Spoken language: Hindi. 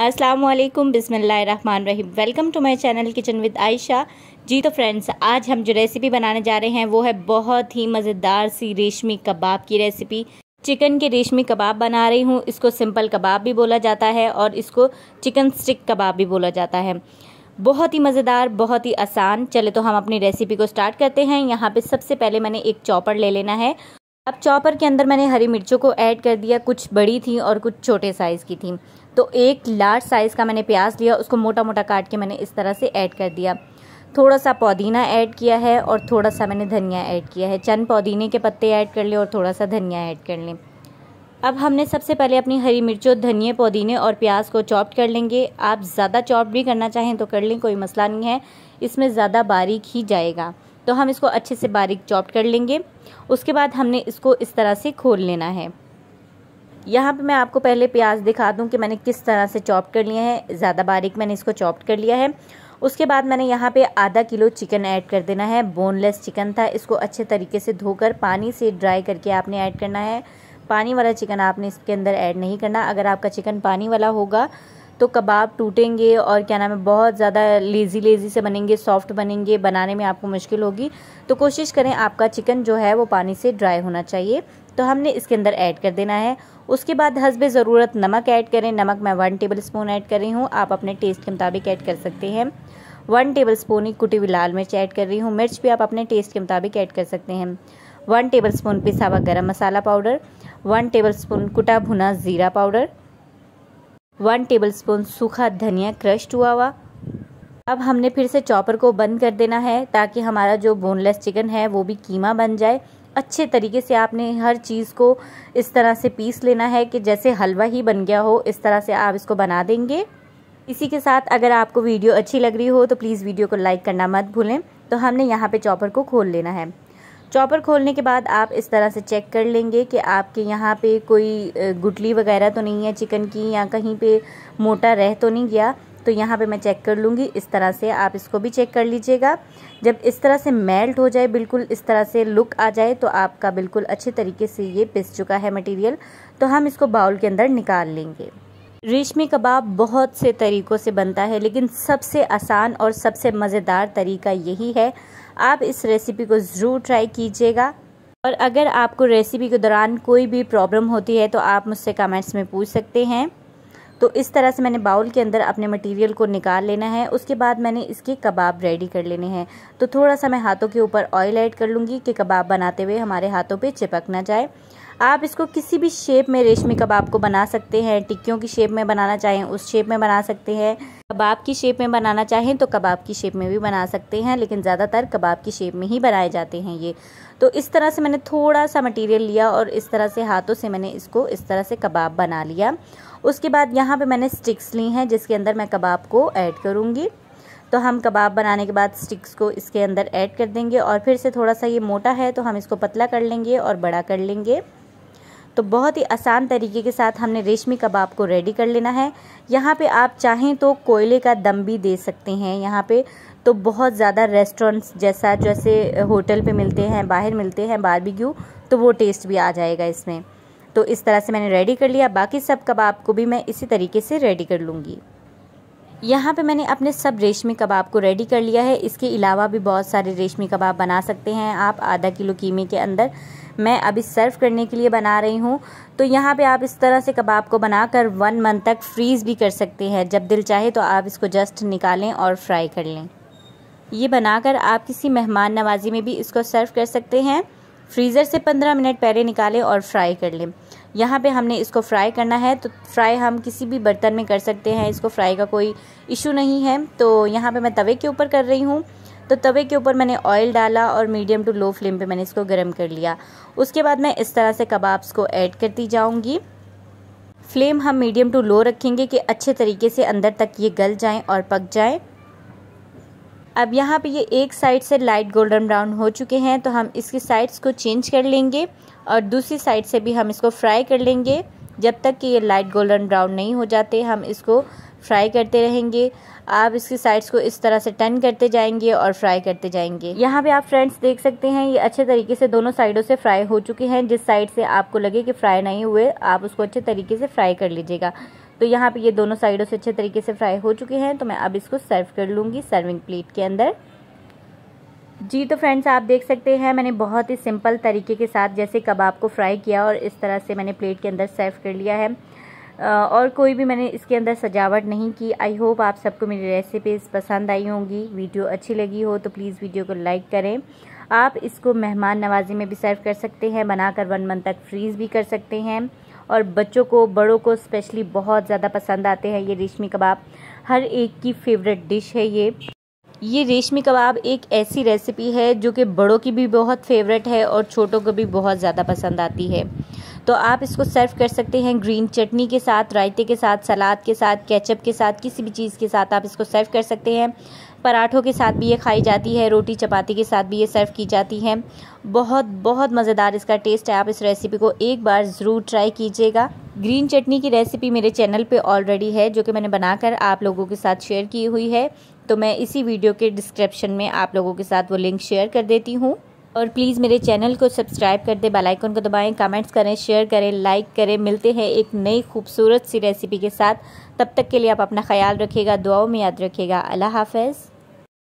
अस्सलाम रहीम welcome to my channel kitchen with Ayesha ji तो फ्रेंड्स आज हम जो रेसिपी बनाने जा रहे हैं वो है बहुत ही मज़ेदार सी रेशमी कबाब की रेसिपी चिकन के रेशमी कबाब बना रही हूँ इसको सिंपल कबाब भी बोला जाता है और इसको चिकन स्टिक कबाब भी बोला जाता है बहुत ही मज़ेदार बहुत ही आसान चले तो हम अपनी रेसिपी को स्टार्ट करते हैं यहाँ पे सबसे पहले मैंने एक चॉपर ले लेना है अब चॉपर के अंदर मैंने हरी मिर्चों को ऐड कर दिया कुछ बड़ी थी और कुछ छोटे साइज़ की थी तो एक लार्ज साइज़ का मैंने प्याज लिया उसको मोटा मोटा काट के मैंने इस तरह से ऐड कर दिया थोड़ा सा पुदीना ऐड किया है और थोड़ा सा मैंने धनिया ऐड किया है चंद पुदीने के पत्ते ऐड कर लें और थोड़ा सा धनिया ऐड कर लें अब हमने सबसे पहले अपनी हरी मिर्चों धनिया पुदीने और प्याज को चॉप कर लेंगे आप ज़्यादा चॉप भी करना चाहें तो कर लें कोई मसला नहीं है इसमें ज़्यादा बारीक ही जाएगा तो हम इसको अच्छे से बारीक चॉप कर लेंगे उसके बाद हमने इसको इस तरह से खोल लेना है यहाँ पे मैं आपको पहले प्याज दिखा दूँ कि मैंने किस तरह से चॉप कर लिया है ज़्यादा बारीक मैंने इसको चॉप कर लिया है उसके बाद मैंने यहाँ पे आधा किलो चिकन ऐड कर देना है बोनलेस चिकन था इसको अच्छे तरीके से धोकर पानी से ड्राई करके आपने ऐड करना है पानी वाला चिकन आपने इसके अंदर ऐड नहीं करना अगर आपका चिकन पानी वाला होगा तो कबाब टूटेंगे और क्या नाम है बहुत ज़्यादा लेज़ी लेज़ी से बनेंगे सॉफ्ट बनेंगे बनाने में आपको मुश्किल होगी तो कोशिश करें आपका चिकन जो है वो पानी से ड्राई होना चाहिए तो हमने इसके अंदर ऐड कर देना है उसके बाद हसब ज़रूरत नमक ऐड करें नमक मैं वन टेबल स्पून ऐड कर रही हूँ आप अपने टेस्ट के मुताबिक ऐड कर सकते हैं वन टेबल स्पून ही कुटी हुई लाल मिर्च ऐड कर रही हूँ मिर्च भी आप अपने टेस्ट के मुताबिक ऐड कर सकते हैं वन टेबल स्पून पिसा हुआ garam masala powder one tablespoon कुटा भुना ज़ीरा पाउडर वन टेबलस्पून सूखा धनिया क्रश्ड हुआ हुआ अब हमने फिर से चॉपर को बंद कर देना है ताकि हमारा जो बोनलेस चिकन है वो भी कीमा बन जाए अच्छे तरीके से आपने हर चीज़ को इस तरह से पीस लेना है कि जैसे हलवा ही बन गया हो इस तरह से आप इसको बना देंगे इसी के साथ अगर आपको वीडियो अच्छी लग रही हो तो प्लीज़ वीडियो को लाइक करना मत भूलें तो हमने यहाँ पे चॉपर को खोल लेना है चॉपर खोलने के बाद आप इस तरह से चेक कर लेंगे कि आपके यहाँ पे कोई गुटली वगैरह तो नहीं है चिकन की या कहीं पे मोटा रह तो नहीं गया तो यहाँ पे मैं चेक कर लूँगी इस तरह से आप इसको भी चेक कर लीजिएगा जब इस तरह से मेल्ट हो जाए बिल्कुल इस तरह से लुक आ जाए तो आपका बिल्कुल अच्छे तरीके से ये पिस चुका है मटेरियल तो हम इसको बाउल के अंदर निकाल लेंगे रेशमी कबाब बहुत से तरीक़ों से बनता है लेकिन सबसे आसान और सबसे मज़ेदार तरीका यही है आप इस रेसिपी को ज़रूर ट्राई कीजिएगा और अगर आपको रेसिपी के दौरान कोई भी प्रॉब्लम होती है तो आप मुझसे कमेंट्स में पूछ सकते हैं तो इस तरह से मैंने बाउल के अंदर अपने मटेरियल को निकाल लेना है उसके बाद मैंने इसके कबाब रेडी कर लेने हैं तो थोड़ा सा मैं हाथों के ऊपर ऑयल ऐड कर लूँगी कि कबाब बनाते हुए हमारे हाथों पे चिपक ना जाए आप इसको किसी भी शेप में रेशमी कबाब को बना सकते हैं टिक्कियों की शेप में बनाना चाहें उस शेप में बना सकते हैं कबाब की शेप में बनाना चाहें तो कबाब की शेप में भी बना सकते हैं लेकिन ज़्यादातर कबाब की शेप में ही बनाए जाते हैं ये तो इस तरह से मैंने थोड़ा सा मटेरियल लिया और इस तरह से हाथों से मैंने इसको इस तरह से कबाब बना लिया उसके बाद यहाँ पर मैंने स्टिक्स ली हैं जिसके अंदर मैं कबाब को ऐड करूँगी तो हम कबाब बनाने के बाद स्टिक्स को इसके अंदर ऐड कर देंगे और फिर से थोड़ा सा ये मोटा है तो हम इसको पतला कर लेंगे और बड़ा कर लेंगे तो बहुत ही आसान तरीके के साथ हमने रेशमी कबाब को रेडी कर लेना है यहाँ पे आप चाहें तो कोयले का दम भी दे सकते हैं यहाँ पे तो बहुत ज़्यादा रेस्टोरेंट्स जैसा जैसे होटल पे मिलते हैं बाहर मिलते हैं बारबेक्यू तो वो टेस्ट भी आ जाएगा इसमें तो इस तरह से मैंने रेडी कर लिया बाकी सब कबाब को भी मैं इसी तरीके से रेडी कर लूँगी यहाँ पे मैंने अपने सब रेशमी कबाब को रेडी कर लिया है इसके अलावा भी बहुत सारे रेशमी कबाब बना सकते हैं आप आधा किलो कीमे के अंदर मैं अभी सर्व करने के लिए बना रही हूँ तो यहाँ पे आप इस तरह से कबाब को बनाकर वन मंथ तक फ्रीज़ भी कर सकते हैं जब दिल चाहे तो आप इसको जस्ट निकालें और फ्राई कर लें ये बनाकर आप किसी मेहमान नवाजी में भी इसको सर्व कर सकते हैं फ्रीज़र से पंद्रह मिनट पहले निकालें और फ्राई कर लें यहाँ पे हमने इसको फ्राई करना है तो फ्राई हम किसी भी बर्तन में कर सकते हैं इसको फ्राई का कोई इशू नहीं है तो यहाँ पे मैं तवे के ऊपर कर रही हूँ तो तवे के ऊपर मैंने ऑयल डाला और मीडियम टू लो फ्लेम पे मैंने इसको गर्म कर लिया उसके बाद मैं इस तरह से कबाब्स को ऐड करती जाऊँगी फ्लेम हम मीडियम टू लो रखेंगे कि अच्छे तरीके से अंदर तक ये गल जाएँ और पक जाएँ अब यहाँ पे ये एक साइड से लाइट गोल्डन ब्राउन हो चुके हैं तो हम इसकी साइड्स को चेंज कर लेंगे और दूसरी साइड से भी हम इसको फ्राई कर लेंगे जब तक कि ये लाइट गोल्डन ब्राउन नहीं हो जाते हम इसको फ्राई करते रहेंगे आप इसके साइड्स को इस तरह से टर्न करते जाएंगे और फ्राई करते जाएंगे यहाँ पे आप फ्रेंड्स देख सकते हैं ये अच्छे तरीके से दोनों साइडों से फ्राई हो चुके हैं जिस साइड से आपको लगे कि फ्राई नहीं हुए आप उसको अच्छे तरीके से फ्राई कर लीजिएगा तो यहाँ पे ये दोनों साइडों से अच्छे तरीके से फ्राई हो चुके हैं तो मैं अब इसको सर्व कर लूँगी सर्विंग प्लेट के अंदर जी तो फ्रेंड्स आप देख सकते हैं मैंने बहुत ही सिंपल तरीके के साथ जैसे कबाब को फ्राई किया और इस तरह से मैंने प्लेट के अंदर सर्व कर लिया है और कोई भी मैंने इसके अंदर सजावट नहीं की आई होप आप सबको मेरी रेसिपीज़ पसंद आई होंगी वीडियो अच्छी लगी हो तो प्लीज़ वीडियो को लाइक करें आप इसको मेहमान नवाजी में भी सर्व कर सकते हैं बनाकर वन मंथ तक फ्रीज़ भी कर सकते हैं और बच्चों को बड़ों को स्पेशली बहुत ज़्यादा पसंद आते हैं ये रेशमी कबाब हर एक की फेवरेट डिश है ये ये रेशमी कबाब एक ऐसी रेसिपी है जो कि बड़ों की भी बहुत फेवरेट है और छोटों को भी बहुत ज़्यादा पसंद आती है तो आप इसको सर्व कर सकते हैं ग्रीन चटनी के साथ रायते के साथ सलाद के साथ केचप के साथ किसी भी चीज़ के साथ आप इसको सर्व कर सकते हैं पराठों के साथ भी ये खाई जाती है रोटी चपाती के साथ भी ये सर्व की जाती है बहुत बहुत मज़ेदार इसका टेस्ट है आप इस रेसिपी को एक बार ज़रूर ट्राई कीजिएगा ग्रीन चटनी की रेसिपी मेरे चैनल पे ऑलरेडी है जो कि मैंने बनाकर आप लोगों के साथ शेयर की हुई है तो मैं इसी वीडियो के डिस्क्रिप्शन में आप लोगों के साथ वो लिंक शेयर कर देती हूँ और प्लीज़ मेरे चैनल को सब्सक्राइब कर दें बेलाइकन को दबाएं कमेंट्स करें शेयर करें लाइक करें मिलते हैं एक नई खूबसूरत सी रेसिपी के साथ तब तक के लिए आप अपना ख्याल रखिएगा दुआओं में याद रखिएगा अल्लाह हाफिज़